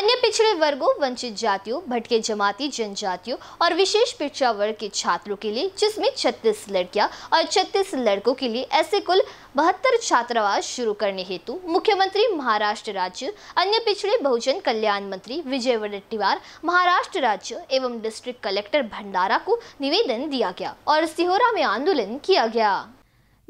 अन्य पिछड़े वर्गों वंचित जातियों भटके जमाती जनजातियों और विशेष पिछड़ा वर्ग के छात्रों के लिए जिसमें छत्तीस लड़कियां और छत्तीस लड़कों के लिए ऐसे कुल बहत्तर छात्रावास शुरू करने हेतु मुख्यमंत्री महाराष्ट्र राज्य अन्य पिछड़े बहुजन कल्याण मंत्री विजय वडेट्टीवार महाराष्ट्र राज्य एवं डिस्ट्रिक्ट कलेक्टर भंडारा को निवेदन दिया गया और सिहोरा में आंदोलन किया गया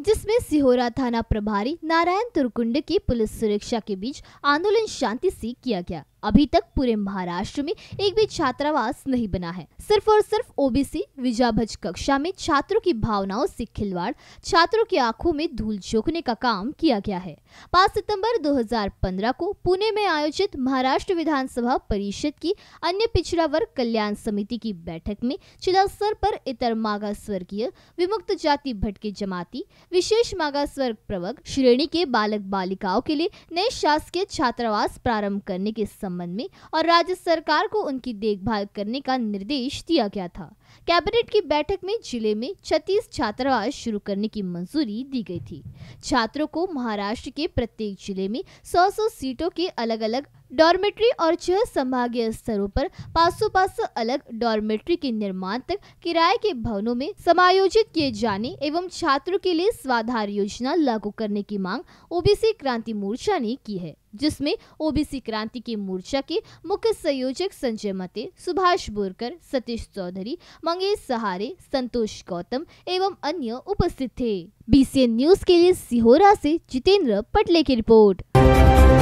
जिसमें सिहोरा थाना प्रभारी नारायण तुरकुंड की पुलिस सुरक्षा के बीच आंदोलन शांति से किया गया अभी तक पूरे महाराष्ट्र में एक भी छात्रावास नहीं बना है सिर्फ और सिर्फ ओबीसी विजाभज कक्षा में छात्रों की भावनाओं से खिलवाड़ छात्रों की आंखों में धूल झोंकने का काम किया गया है 5 सितंबर 2015 को पुणे में आयोजित महाराष्ट्र विधानसभा परिषद की अन्य पिछड़ा वर्ग कल्याण समिति की बैठक में जिला स्तर पर इतर मागा स्वर्गीय विमुक्त जाति भटके जमाती विशेष मागा स्वर्ग प्रवर्ग श्रेणी के बालक बालिकाओं के लिए नए शासकीय छात्रावास प्रारंभ करने के संबंध में और राज्य सरकार को उनकी देखभाल करने का निर्देश दिया गया था कैबिनेट की बैठक में जिले में छत्तीस छात्रावास शुरू करने की मंजूरी दी गई थी छात्रों को महाराष्ट्र के प्रत्येक जिले में सौ सौ सीटों के अलग अलग डॉर्मेट्री और छह संभागीय स्तरों पर पाँच सौ अलग डॉर्मेट्री के निर्माण तक किराए के भवनों में समायोजित किए जाने एवं छात्रों के लिए स्वाधार योजना लागू करने की मांग ओबीसी क्रांति मोर्चा ने की है जिसमें ओबीसी क्रांति के मोर्चा के मुख्य संयोजक संजय मते सुभाष बोरकर सतीश चौधरी मंगेश सहारे संतोष गौतम एवं अन्य उपस्थित थे बीसीएन न्यूज के लिए सिहोरा से जितेंद्र पटले की रिपोर्ट